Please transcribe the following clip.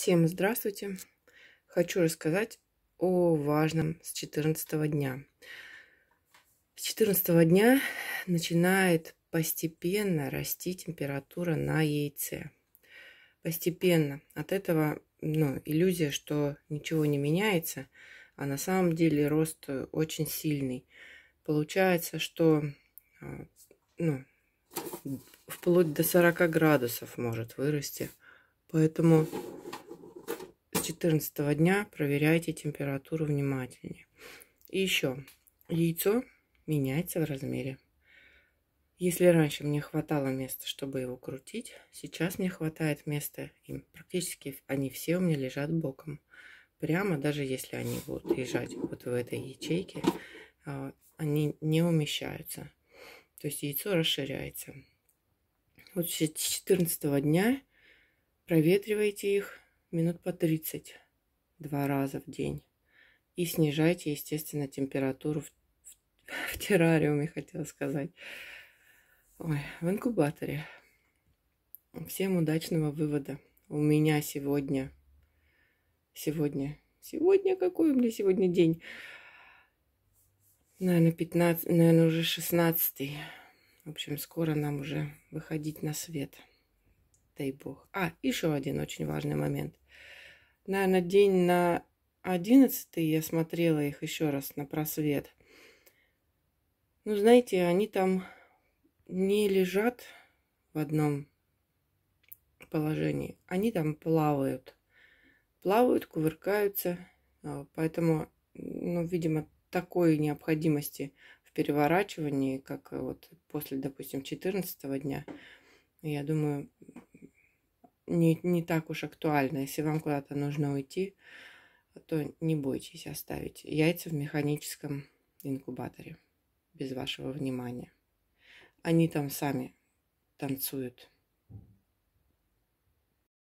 Всем здравствуйте! Хочу рассказать о важном с 14 дня. С 14 дня начинает постепенно расти температура на яйце. Постепенно. От этого ну, иллюзия, что ничего не меняется, а на самом деле рост э, очень сильный. Получается, что э, ну, вплоть до 40 градусов может вырасти. Поэтому 14 дня проверяйте температуру внимательнее. И еще, яйцо меняется в размере. Если раньше мне хватало места, чтобы его крутить, сейчас мне хватает места, и практически они все у меня лежат боком. Прямо, даже если они будут лежать вот в этой ячейке, а, они не умещаются. То есть яйцо расширяется. Вот с 14 дня проветривайте их, минут по 30 два раза в день. И снижайте, естественно, температуру в, в, в террариуме, хотела сказать. Ой, в инкубаторе. Всем удачного вывода. У меня сегодня, сегодня, сегодня какой у меня сегодня день? Наверное, 15, наверное, уже 16. В общем, скоро нам уже выходить на свет дай бог. А, еще один очень важный момент. Наверное, день на 11 я смотрела их еще раз на просвет. Ну, знаете, они там не лежат в одном положении. Они там плавают. Плавают, кувыркаются. А, поэтому, ну, видимо, такой необходимости в переворачивании, как э, вот после, допустим, 14 дня, я думаю, не, не так уж актуально. Если вам куда-то нужно уйти, то не бойтесь оставить яйца в механическом инкубаторе без вашего внимания. Они там сами танцуют.